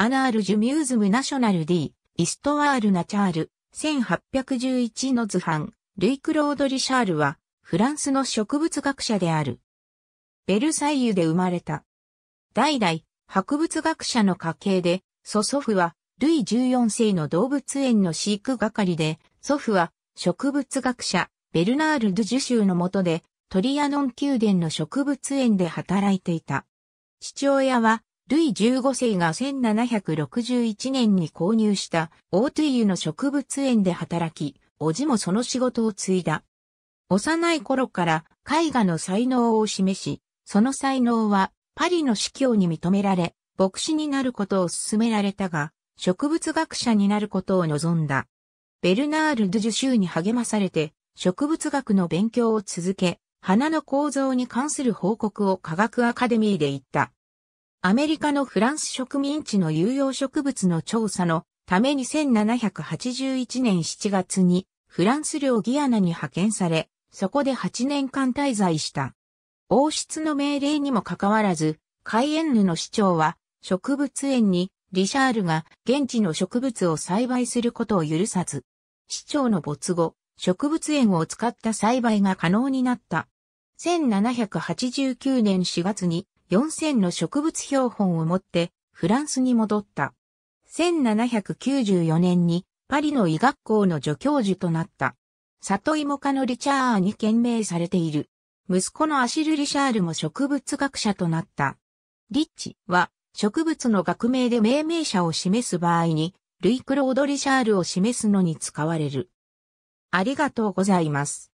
アナール・ジュミューズム・ナショナル・ディ・イストワール・ナチャール、1811の図版、ルイ・クロード・リシャールは、フランスの植物学者である。ベルサイユで生まれた。代々、博物学者の家系で、祖祖父は、ルイ14世の動物園の飼育係で、祖父は、植物学者、ベルナール・ドゥ・ジュシューの下で、トリアノン宮殿の植物園で働いていた。父親は、ルイ15世が1761年に購入したオートゥイユの植物園で働き、おじもその仕事を継いだ。幼い頃から絵画の才能を示し、その才能はパリの司教に認められ、牧師になることを勧められたが、植物学者になることを望んだ。ベルナール・ドゥ・ジュシューに励まされて、植物学の勉強を続け、花の構造に関する報告を科学アカデミーで言った。アメリカのフランス植民地の有用植物の調査のために1781年7月にフランス領ギアナに派遣され、そこで8年間滞在した。王室の命令にもかかわらず、カイエンヌの市長は植物園にリシャールが現地の植物を栽培することを許さず、市長の没後、植物園を使った栽培が可能になった。1789年4月に4000の植物標本を持ってフランスに戻った。1794年にパリの医学校の助教授となった。里芋科のリチャーに懸命されている。息子のアシル・リシャールも植物学者となった。リッチは植物の学名で命名者を示す場合に、ルイ・クロード・リシャールを示すのに使われる。ありがとうございます。